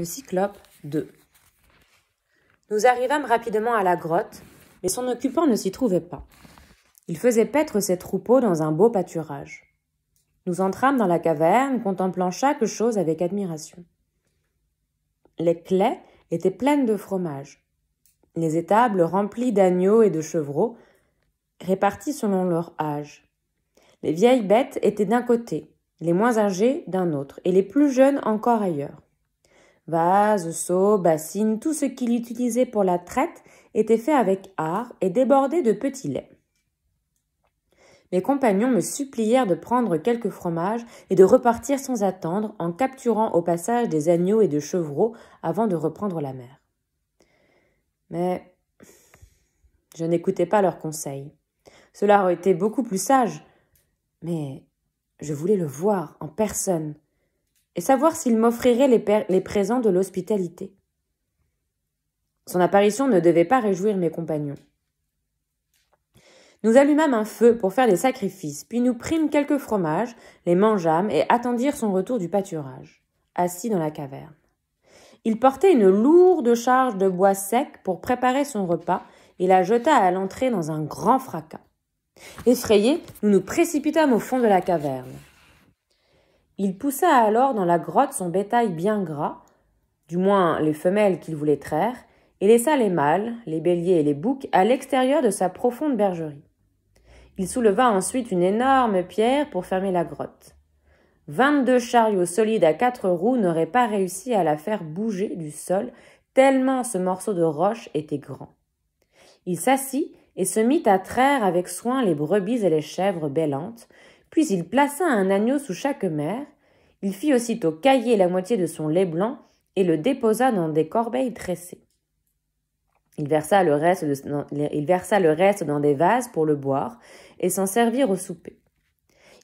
le Cyclope 2. Nous arrivâmes rapidement à la grotte, mais son occupant ne s'y trouvait pas. Il faisait paître ses troupeaux dans un beau pâturage. Nous entrâmes dans la caverne, contemplant chaque chose avec admiration. Les claies étaient pleines de fromage, les étables remplies d'agneaux et de chevreaux, répartis selon leur âge. Les vieilles bêtes étaient d'un côté, les moins âgées d'un autre, et les plus jeunes encore ailleurs. Vases, seaux, bassines, tout ce qu'il utilisait pour la traite était fait avec art et débordé de petits laits. Mes compagnons me supplièrent de prendre quelques fromages et de repartir sans attendre en capturant au passage des agneaux et de chevreaux avant de reprendre la mer. Mais je n'écoutais pas leurs conseils. Cela aurait été beaucoup plus sage. Mais je voulais le voir en personne et savoir s'il m'offrirait les, présents de l'hospitalité. Son apparition ne devait pas réjouir mes compagnons. Nous allumâmes un feu pour faire des sacrifices, puis nous prîmes quelques fromages, les mangeâmes et attendirent son retour du pâturage, assis dans la caverne. Il portait une lourde charge de bois sec pour préparer son repas et la jeta à l'entrée dans un grand fracas. Effrayés, nous nous précipitâmes au fond de la caverne. Il poussa alors dans la grotte son bétail bien gras, du moins les femelles qu'il voulait traire, et laissa les mâles, les béliers et les boucs à l'extérieur de sa profonde bergerie. Il souleva ensuite une énorme pierre pour fermer la grotte. Vingt-deux chariots solides à quatre roues n'auraient pas réussi à la faire bouger du sol, tellement ce morceau de roche était grand. Il s'assit et se mit à traire avec soin les brebis et les chèvres bêlantes, puis il plaça un agneau sous chaque mère, il fit aussitôt cailler la moitié de son lait blanc et le déposa dans des corbeilles tressées. Il versa, le reste il versa le reste dans des vases pour le boire et s'en servir au souper.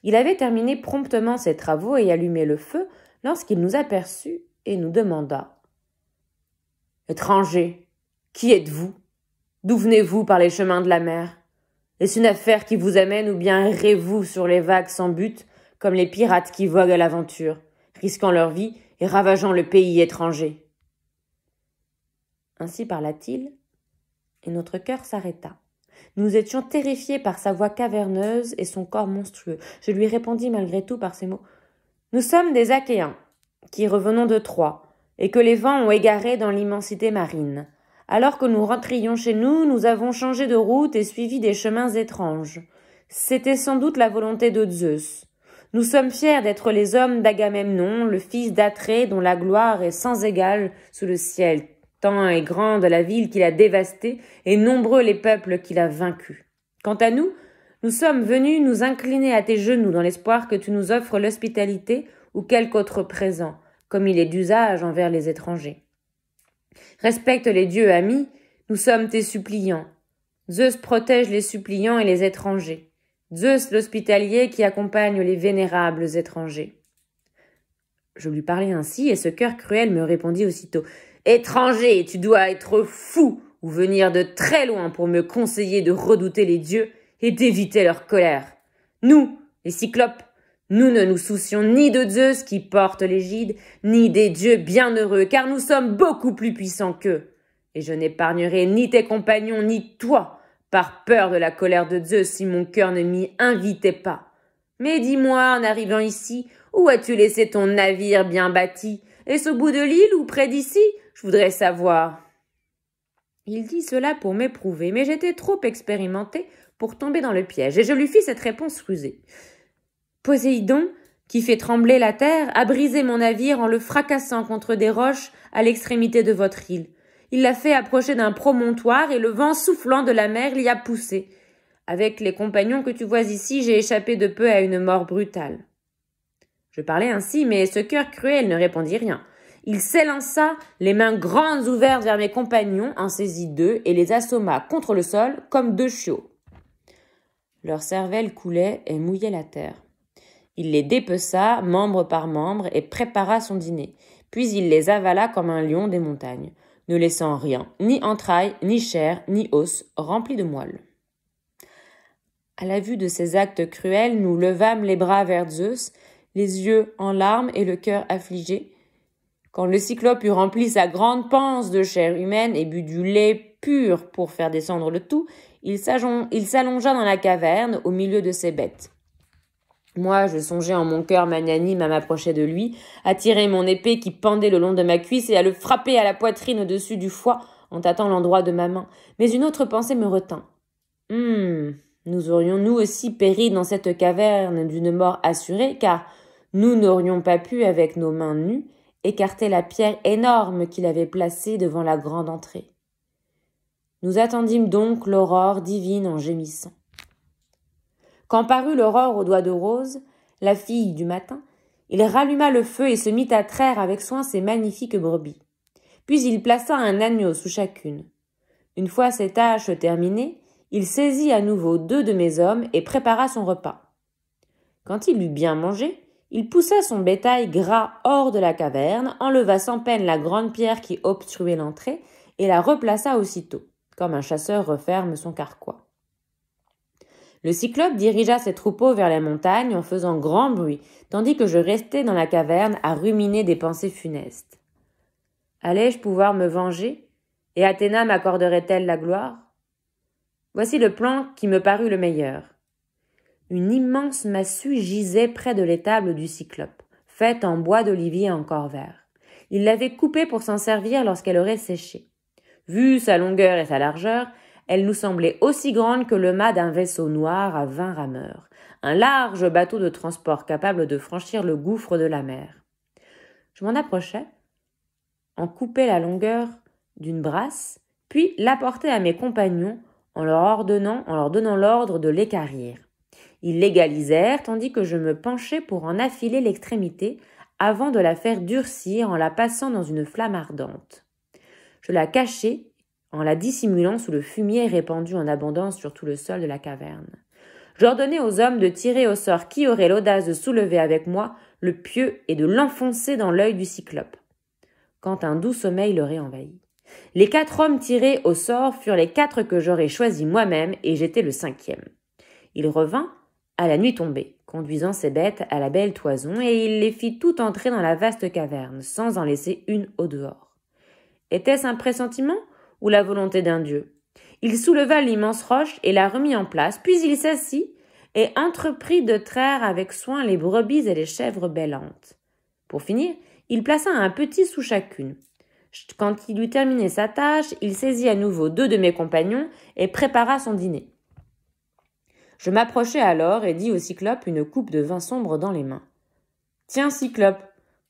Il avait terminé promptement ses travaux et allumé le feu lorsqu'il nous aperçut et nous demanda Étranger, qui êtes-vous D'où venez-vous par les chemins de la mer est-ce une affaire qui vous amène ou bien errez-vous sur les vagues sans but, comme les pirates qui voguent à l'aventure, risquant leur vie et ravageant le pays étranger Ainsi parla-t-il, et notre cœur s'arrêta. Nous étions terrifiés par sa voix caverneuse et son corps monstrueux. Je lui répondis malgré tout par ces mots. Nous sommes des Achéens, qui revenons de Troie, et que les vents ont égarés dans l'immensité marine. Alors que nous rentrions chez nous, nous avons changé de route et suivi des chemins étranges. C'était sans doute la volonté de Zeus. Nous sommes fiers d'être les hommes d'Agamemnon, le fils d'Atrée, dont la gloire est sans égale sous le ciel, tant est grande la ville qu'il a dévastée et nombreux les peuples qu'il a vaincus. Quant à nous, nous sommes venus nous incliner à tes genoux dans l'espoir que tu nous offres l'hospitalité ou quelque autre présent, comme il est d'usage envers les étrangers. Respecte les dieux amis, nous sommes tes suppliants. Zeus protège les suppliants et les étrangers. Zeus l'hospitalier qui accompagne les vénérables étrangers. Je lui parlais ainsi, et ce cœur cruel me répondit aussitôt. Étranger, tu dois être fou ou venir de très loin pour me conseiller de redouter les dieux et d'éviter leur colère. Nous, les cyclopes, nous ne nous soucions ni de Zeus qui porte l'égide, ni des dieux bienheureux, car nous sommes beaucoup plus puissants qu'eux. Et je n'épargnerai ni tes compagnons, ni toi, par peur de la colère de Zeus si mon cœur ne m'y invitait pas. Mais dis-moi, en arrivant ici, où as-tu laissé ton navire bien bâti Est-ce au bout de l'île ou près d'ici Je voudrais savoir. Il dit cela pour m'éprouver, mais j'étais trop expérimenté pour tomber dans le piège, et je lui fis cette réponse rusée. Poséidon, qui fait trembler la terre, a brisé mon navire en le fracassant contre des roches à l'extrémité de votre île. Il l'a fait approcher d'un promontoire et le vent soufflant de la mer l'y a poussé. Avec les compagnons que tu vois ici, j'ai échappé de peu à une mort brutale. Je parlais ainsi, mais ce cœur cruel ne répondit rien. Il s'élança, les mains grandes ouvertes vers mes compagnons, en saisit deux et les assomma contre le sol comme deux chiots. Leur cervelle coulait et mouillait la terre. Il les dépeça, membre par membre, et prépara son dîner. Puis il les avala comme un lion des montagnes, ne laissant rien, ni entrailles, ni chair, ni os, rempli de moelle. À la vue de ces actes cruels, nous levâmes les bras vers Zeus, les yeux en larmes et le cœur affligé. Quand le cyclope eut rempli sa grande panse de chair humaine et bu du lait pur pour faire descendre le tout, il s'allongea dans la caverne au milieu de ses bêtes. Moi, je songeais en mon cœur magnanime à m'approcher de lui, à tirer mon épée qui pendait le long de ma cuisse et à le frapper à la poitrine au-dessus du foie en tâtant l'endroit de ma main. Mais une autre pensée me retint. Hum, nous aurions nous aussi péri dans cette caverne d'une mort assurée, car nous n'aurions pas pu, avec nos mains nues, écarter la pierre énorme qu'il avait placée devant la grande entrée. Nous attendîmes donc l'aurore divine en gémissant. Quand parut l'aurore aux doigts de rose, la fille du matin, il ralluma le feu et se mit à traire avec soin ses magnifiques brebis. Puis il plaça un agneau sous chacune. Une fois ses tâches terminées, il saisit à nouveau deux de mes hommes et prépara son repas. Quand il eut bien mangé, il poussa son bétail gras hors de la caverne, enleva sans peine la grande pierre qui obstruait l'entrée, et la replaça aussitôt, comme un chasseur referme son carquois. Le cyclope dirigea ses troupeaux vers les montagnes en faisant grand bruit, tandis que je restais dans la caverne à ruminer des pensées funestes. Allais-je pouvoir me venger Et Athéna m'accorderait-elle la gloire Voici le plan qui me parut le meilleur. Une immense massue gisait près de l'étable du cyclope, faite en bois d'olivier encore vert. Il l'avait coupée pour s'en servir lorsqu'elle aurait séché. Vu sa longueur et sa largeur, elle nous semblait aussi grande que le mât d'un vaisseau noir à vingt rameurs, un large bateau de transport capable de franchir le gouffre de la mer. Je m'en approchai, en coupais la longueur d'une brasse, puis l'apportai à mes compagnons en leur ordonnant, en leur donnant l'ordre de l'écarrir. Ils l'égalisèrent tandis que je me penchais pour en affiler l'extrémité avant de la faire durcir en la passant dans une flamme ardente. Je la cachai en la dissimulant sous le fumier répandu en abondance sur tout le sol de la caverne. J'ordonnai aux hommes de tirer au sort qui aurait l'audace de soulever avec moi le pieu et de l'enfoncer dans l'œil du cyclope. Quand un doux sommeil l'aurait envahi. Les quatre hommes tirés au sort furent les quatre que j'aurais choisis moi-même et j'étais le cinquième. Il revint à la nuit tombée, conduisant ses bêtes à la belle toison et il les fit toutes entrer dans la vaste caverne, sans en laisser une au dehors. Était-ce un pressentiment ou la volonté d'un dieu. Il souleva l'immense roche et la remit en place, puis il s'assit et entreprit de traire avec soin les brebis et les chèvres bellantes. Pour finir, il plaça un petit sous chacune. Quand il eut terminé sa tâche, il saisit à nouveau deux de mes compagnons et prépara son dîner. Je m'approchai alors et dis au Cyclope une coupe de vin sombre dans les mains. Tiens, Cyclope,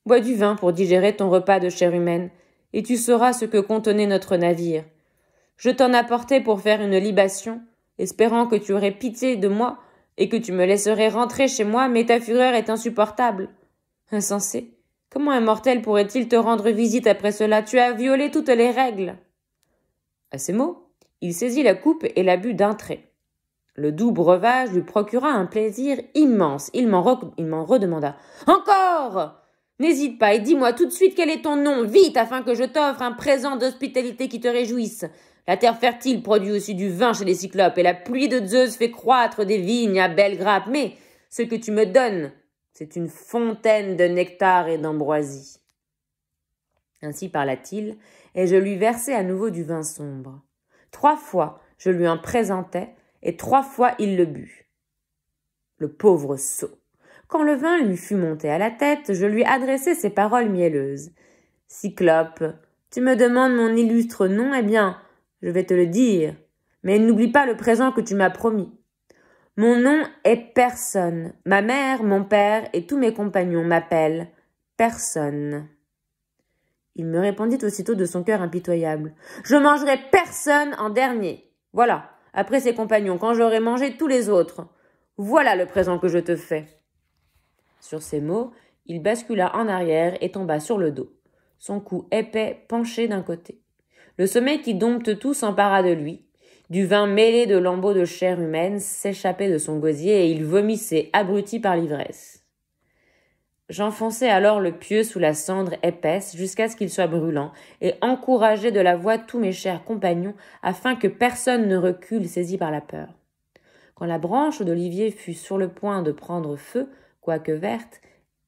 bois du vin pour digérer ton repas de chair humaine et tu sauras ce que contenait notre navire. Je t'en apportais pour faire une libation, espérant que tu aurais pitié de moi et que tu me laisserais rentrer chez moi, mais ta fureur est insupportable. Insensé. Comment un mortel pourrait-il te rendre visite après cela Tu as violé toutes les règles. À ces mots, il saisit la coupe et la but d'un trait. Le doux breuvage lui procura un plaisir immense. Il m'en, redemanda. Encore N'hésite pas et dis-moi tout de suite quel est ton nom, vite, afin que je t'offre un présent d'hospitalité qui te réjouisse. La terre fertile produit aussi du vin chez les cyclopes, et la pluie de Zeus fait croître des vignes à belles grappes. Mais ce que tu me donnes, c'est une fontaine de nectar et d'ambroisie. Ainsi parla-t-il, et je lui versai à nouveau du vin sombre. Trois fois je lui en présentai, et trois fois il le but. Le pauvre sot. Quand le vin lui fut monté à la tête, je lui adressai ces paroles mielleuses. Cyclope, tu me demandes mon illustre nom, eh bien, je vais te le dire, mais n'oublie pas le présent que tu m'as promis. Mon nom est personne. Ma mère, mon père et tous mes compagnons m'appellent personne. Il me répondit aussitôt de son cœur impitoyable. Je mangerai personne en dernier. Voilà, après ses compagnons, quand j'aurai mangé tous les autres. Voilà le présent que je te fais. Sur ces mots, il bascula en arrière et tomba sur le dos, son cou épais penché d'un côté. Le sommeil qui dompte tout s'empara de lui. Du vin mêlé de lambeaux de chair humaine s'échappait de son gosier et il vomissait, abruti par l'ivresse. J'enfonçai alors le pieu sous la cendre épaisse jusqu'à ce qu'il soit brûlant, et encourageai de la voix tous mes chers compagnons, afin que personne ne recule saisi par la peur. Quand la branche d'olivier fut sur le point de prendre feu, quoique verte,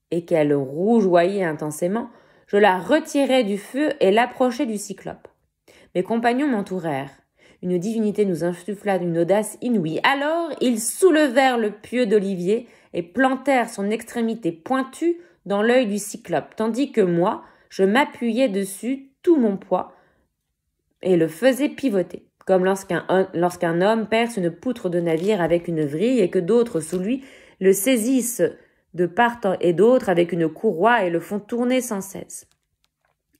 et qu'elle rougeoyait intensément, je la retirai du feu et l'approchai du cyclope. Mes compagnons m'entourèrent. Une divinité nous insuffla d'une audace inouïe. Alors ils soulevèrent le pieu d'olivier et plantèrent son extrémité pointue dans l'œil du cyclope, tandis que moi, je m'appuyais dessus tout mon poids et le faisais pivoter, comme lorsqu'un homme perce une poutre de navire avec une vrille et que d'autres sous lui le saisissent de part et d'autre avec une courroie et le font tourner sans cesse.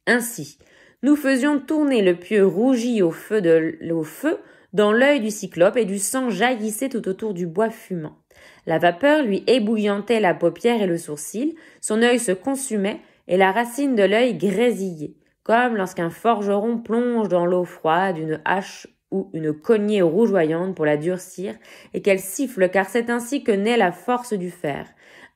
Ainsi, nous faisions tourner le pieu rougi au feu, de, feu dans l'œil du cyclope et du sang jaillissait tout autour du bois fumant. La vapeur lui ébouillantait la paupière et le sourcil, son œil se consumait et la racine de l'œil grésillait, comme lorsqu'un forgeron plonge dans l'eau froide une hache ou une cognée rougeoyante pour la durcir et qu'elle siffle car c'est ainsi que naît la force du fer.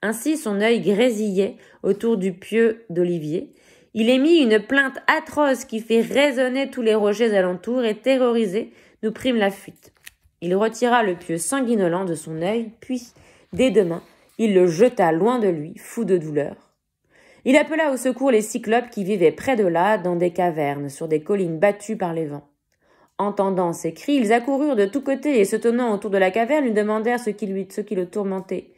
Ainsi son œil grésillait autour du pieu d'Olivier. Il émit une plainte atroce qui fait résonner tous les rochers alentour et terrorisé, nous prîmes la fuite. Il retira le pieu sanguinolent de son œil, puis, dès demain, il le jeta loin de lui, fou de douleur. Il appela au secours les cyclopes qui vivaient près de là, dans des cavernes, sur des collines battues par les vents. Entendant ces cris, ils accoururent de tous côtés et se tenant autour de la caverne, lui demandèrent ce qui, lui, ce qui le tourmentait.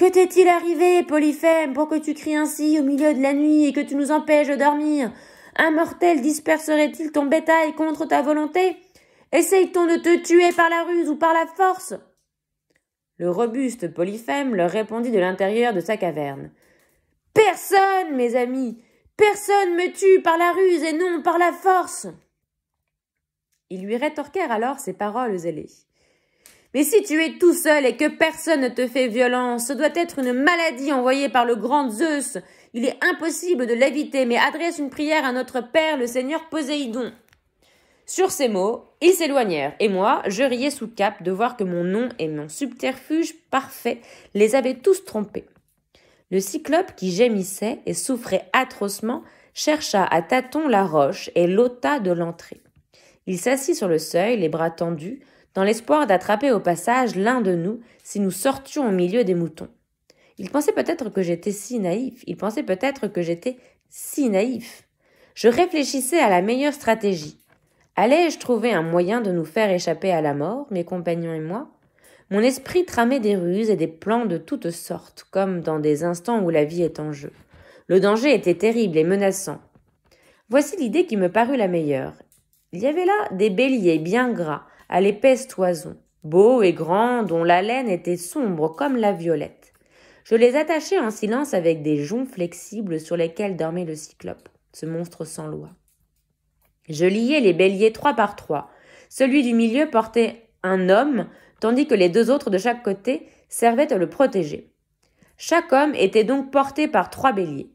Que t'est-il arrivé, Polyphème, pour que tu cries ainsi au milieu de la nuit et que tu nous empêches de dormir Un mortel disperserait-il ton bétail contre ta volonté Essaye-t-on de te tuer par la ruse ou par la force Le robuste Polyphème leur répondit de l'intérieur de sa caverne. Personne, mes amis, personne me tue par la ruse et non par la force. Ils lui rétorquèrent alors ces paroles ailées. Mais si tu es tout seul et que personne ne te fait violence, ce doit être une maladie envoyée par le grand Zeus. Il est impossible de l'éviter, mais adresse une prière à notre Père, le Seigneur Poséidon. Sur ces mots, ils s'éloignèrent, et moi, je riais sous cap de voir que mon nom et mon subterfuge parfait les avaient tous trompés. Le cyclope qui gémissait et souffrait atrocement chercha à tâtons la roche et l'ôta de l'entrée. Il s'assit sur le seuil, les bras tendus, dans l'espoir d'attraper au passage l'un de nous si nous sortions au milieu des moutons. Il pensait peut-être que j'étais si naïf, il pensait peut-être que j'étais si naïf. Je réfléchissais à la meilleure stratégie. Allais-je trouver un moyen de nous faire échapper à la mort, mes compagnons et moi Mon esprit tramait des ruses et des plans de toutes sortes, comme dans des instants où la vie est en jeu. Le danger était terrible et menaçant. Voici l'idée qui me parut la meilleure. Il y avait là des béliers bien gras, à l'épaisse toison, beau et grand, dont la laine était sombre comme la violette. Je les attachai en silence avec des joncs flexibles sur lesquels dormait le cyclope, ce monstre sans loi. Je liais les béliers trois par trois. Celui du milieu portait un homme, tandis que les deux autres de chaque côté servaient à le protéger. Chaque homme était donc porté par trois béliers.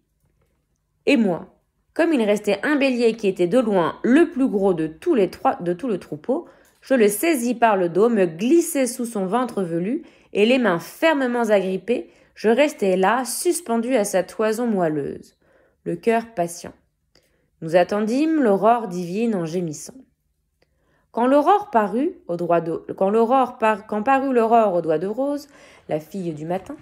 Et moi, comme il restait un bélier qui était de loin le plus gros de tous les trois de tout le troupeau, je le saisis par le dos, me glissai sous son ventre velu, et les mains fermement agrippées, je restais là, suspendu à sa toison moelleuse, le cœur patient. Nous attendîmes l'aurore divine en gémissant. Quand l'aurore parut au droit de, quand l'aurore quand parut l'aurore au doigt de Rose, la fille du matin,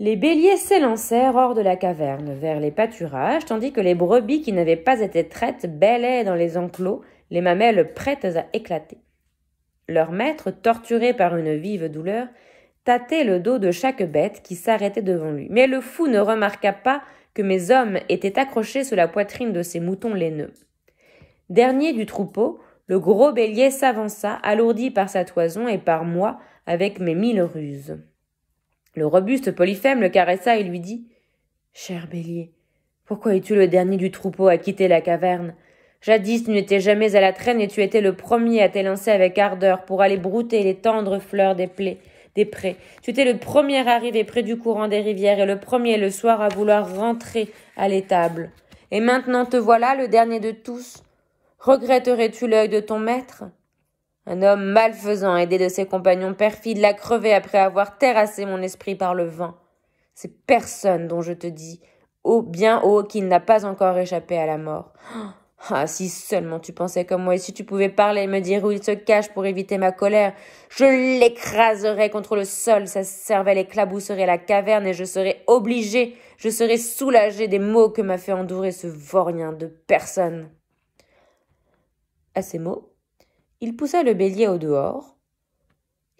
les béliers s'élancèrent hors de la caverne, vers les pâturages, tandis que les brebis qui n'avaient pas été traites bêlaient dans les enclos, les mamelles prêtes à éclater. Leur maître, torturé par une vive douleur, tâtait le dos de chaque bête qui s'arrêtait devant lui. Mais le fou ne remarqua pas que mes hommes étaient accrochés sous la poitrine de ces moutons laineux. Dernier du troupeau, le gros bélier s'avança, alourdi par sa toison et par moi, avec mes mille ruses. Le robuste Polyphème le caressa et lui dit Cher bélier, pourquoi es-tu le dernier du troupeau à quitter la caverne Jadis, tu n'étais jamais à la traîne et tu étais le premier à t'élancer avec ardeur pour aller brouter les tendres fleurs des plaies, des prés. Tu étais le premier arrivé près du courant des rivières et le premier le soir à vouloir rentrer à l'étable. Et maintenant te voilà le dernier de tous. Regretterais-tu l'œil de ton maître? Un homme malfaisant, aidé de ses compagnons perfides, l'a crevé après avoir terrassé mon esprit par le vent. C'est personne dont je te dis, ô bien haut, qu'il n'a pas encore échappé à la mort. Oh, ah, si seulement tu pensais comme moi et si tu pouvais parler et me dire où il se cache pour éviter ma colère, je l'écraserais contre le sol, sa cervelle éclabousserait la caverne et je serais obligée, je serais soulagée des mots que m'a fait endurer ce vaurien de personne. À ces mots, il poussa le bélier au dehors.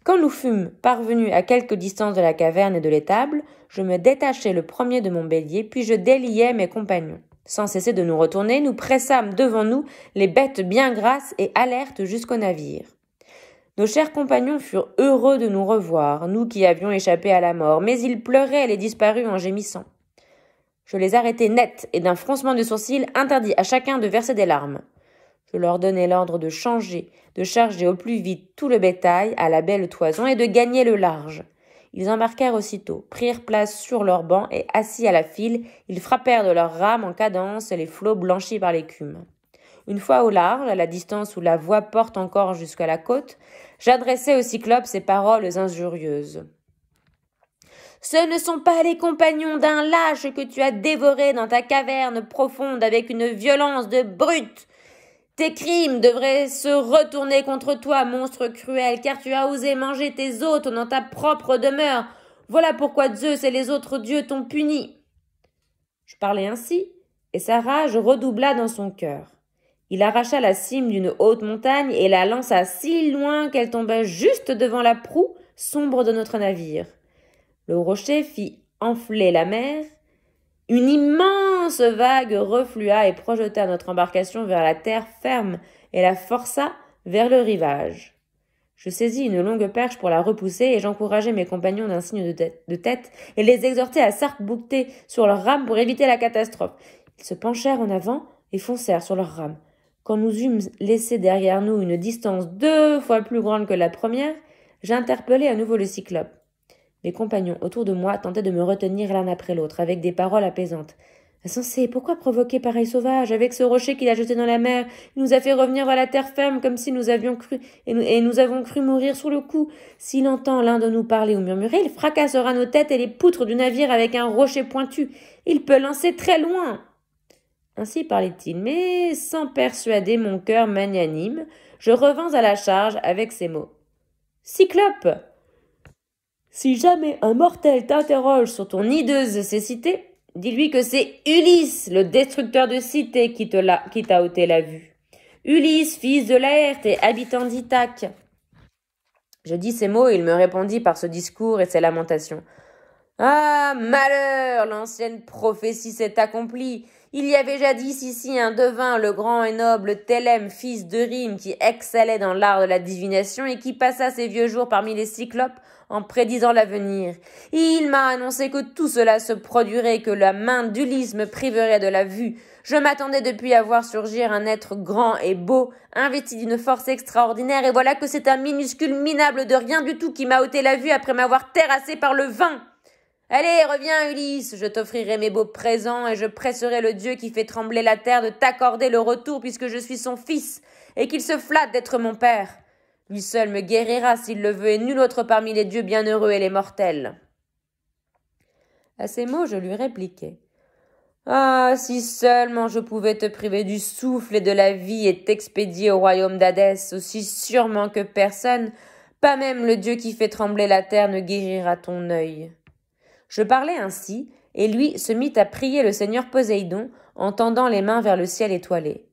Quand nous fûmes parvenus à quelque distance de la caverne et de l'étable, je me détachai le premier de mon bélier, puis je déliai mes compagnons. Sans cesser de nous retourner, nous pressâmes devant nous les bêtes bien grasses et alertes jusqu'au navire. Nos chers compagnons furent heureux de nous revoir, nous qui avions échappé à la mort, mais ils pleuraient les disparus en gémissant. Je les arrêtai net et d'un froncement de sourcils interdis à chacun de verser des larmes. Je leur donnai l'ordre de changer, de charger au plus vite tout le bétail à la belle toison et de gagner le large. Ils embarquèrent aussitôt, prirent place sur leurs bancs et, assis à la file, ils frappèrent de leurs rames en cadence les flots blanchis par l'écume. Une fois au large, à la distance où la voix porte encore jusqu'à la côte, j'adressai au cyclope ces paroles injurieuses. Ce ne sont pas les compagnons d'un lâche que tu as dévoré dans ta caverne profonde avec une violence de brute. Tes crimes devraient se retourner contre toi, monstre cruel, car tu as osé manger tes hôtes dans ta propre demeure. Voilà pourquoi Zeus et les autres dieux t'ont puni. Je parlais ainsi, et sa rage redoubla dans son cœur. Il arracha la cime d'une haute montagne et la lança si loin qu'elle tomba juste devant la proue sombre de notre navire. Le rocher fit enfler la mer, une immense vague reflua et projeta notre embarcation vers la terre ferme et la força vers le rivage. Je saisis une longue perche pour la repousser et j'encourageai mes compagnons d'un signe de, tête et les exhortai à s'arc-boucter sur leurs rames pour éviter la catastrophe. Ils se penchèrent en avant et foncèrent sur leurs rames. Quand nous eûmes laissé derrière nous une distance deux fois plus grande que la première, j'interpellai à nouveau le cyclope. Mes compagnons autour de moi tentaient de me retenir l'un après l'autre, avec des paroles apaisantes. Insensé, pourquoi provoquer pareil sauvage Avec ce rocher qu'il a jeté dans la mer, il nous a fait revenir à la terre ferme comme si nous avions cru et nous, avons cru mourir sur le coup. S'il entend l'un de nous parler ou murmurer, il fracassera nos têtes et les poutres du navire avec un rocher pointu. Il peut lancer très loin. Ainsi parlait-il, mais sans persuader mon cœur magnanime, je revins à la charge avec ces mots. Cyclope si jamais un mortel t'interroge sur ton hideuse cécité, dis-lui que c'est Ulysse, le destructeur de cité, qui t'a ôté la vue. Ulysse, fils de Laerte et habitant d'Ithaque. Je dis ces mots et il me répondit par ce discours et ses lamentations. Ah, malheur L'ancienne prophétie s'est accomplie. Il y avait jadis ici un devin, le grand et noble Télème, fils de Rime, qui excellait dans l'art de la divination et qui passa ses vieux jours parmi les cyclopes en prédisant l'avenir. Il m'a annoncé que tout cela se produirait, que la main d'Ulysse me priverait de la vue. Je m'attendais depuis à voir surgir un être grand et beau, investi d'une force extraordinaire, et voilà que c'est un minuscule minable de rien du tout qui m'a ôté la vue après m'avoir terrassé par le vin. Allez, reviens, Ulysse, je t'offrirai mes beaux présents, et je presserai le dieu qui fait trembler la terre de t'accorder le retour puisque je suis son fils, et qu'il se flatte d'être mon père. Lui seul me guérira s'il le veut, et nul autre parmi les dieux bienheureux et les mortels. À ces mots, je lui répliquai. Ah, si seulement je pouvais te priver du souffle et de la vie et t'expédier au royaume d'Hadès, aussi sûrement que personne, pas même le Dieu qui fait trembler la terre ne guérira ton œil. Je parlais ainsi, et lui se mit à prier le Seigneur Poséidon en tendant les mains vers le ciel étoilé.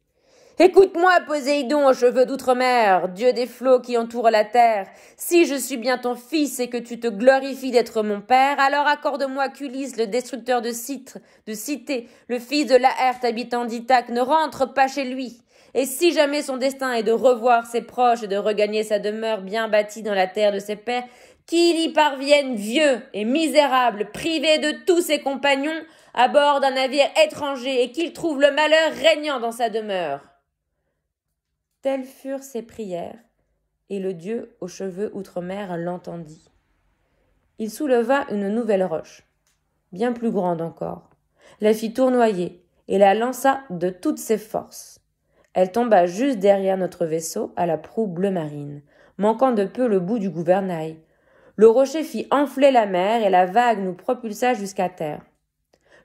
Écoute-moi, Poséidon, aux cheveux d'outre-mer, dieu des flots qui entoure la terre. Si je suis bien ton fils et que tu te glorifies d'être mon père, alors accorde-moi qu'Ulysse, le destructeur de, citres, de cité, le fils de Laerte habitant d'Ithaque, ne rentre pas chez lui. Et si jamais son destin est de revoir ses proches et de regagner sa demeure bien bâtie dans la terre de ses pères, qu'il y parvienne vieux et misérable, privé de tous ses compagnons, à bord d'un navire étranger, et qu'il trouve le malheur régnant dans sa demeure. Telles furent ses prières, et le Dieu aux cheveux outre-mer l'entendit. Il souleva une nouvelle roche, bien plus grande encore, la fit tournoyer et la lança de toutes ses forces. Elle tomba juste derrière notre vaisseau à la proue bleu marine, manquant de peu le bout du gouvernail. Le rocher fit enfler la mer et la vague nous propulsa jusqu'à terre.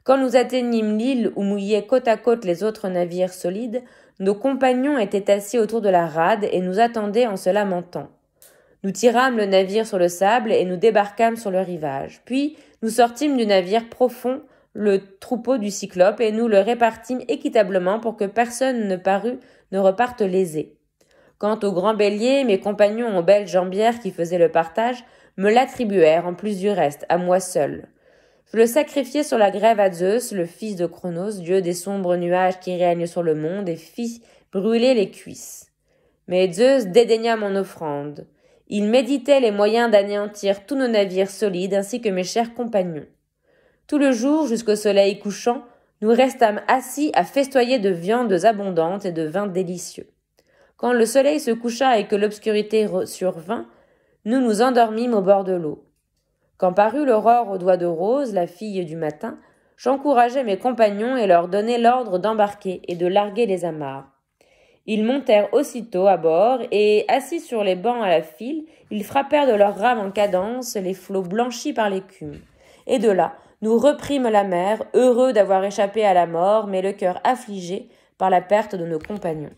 Quand nous atteignîmes l'île où mouillaient côte à côte les autres navires solides, nos compagnons étaient assis autour de la rade et nous attendaient en se lamentant. Nous tirâmes le navire sur le sable et nous débarquâmes sur le rivage. Puis nous sortîmes du navire profond le troupeau du cyclope et nous le répartîmes équitablement pour que personne ne parût ne reparte lésé. Quant au grand bélier, mes compagnons aux belles jambières qui faisaient le partage me l'attribuèrent en plus du reste à moi seul. Je le sacrifiais sur la grève à Zeus, le fils de Cronos, dieu des sombres nuages qui règnent sur le monde, et fit brûler les cuisses. Mais Zeus dédaigna mon offrande. Il méditait les moyens d'anéantir tous nos navires solides ainsi que mes chers compagnons. Tout le jour, jusqu'au soleil couchant, nous restâmes assis à festoyer de viandes abondantes et de vins délicieux. Quand le soleil se coucha et que l'obscurité survint, nous nous endormîmes au bord de l'eau. Quand parut l'aurore aux doigts de Rose, la fille du matin, j'encourageai mes compagnons et leur donnai l'ordre d'embarquer et de larguer les amarres. Ils montèrent aussitôt à bord et, assis sur les bancs à la file, ils frappèrent de leurs rames en cadence les flots blanchis par l'écume. Et de là, nous reprîmes la mer, heureux d'avoir échappé à la mort, mais le cœur affligé par la perte de nos compagnons.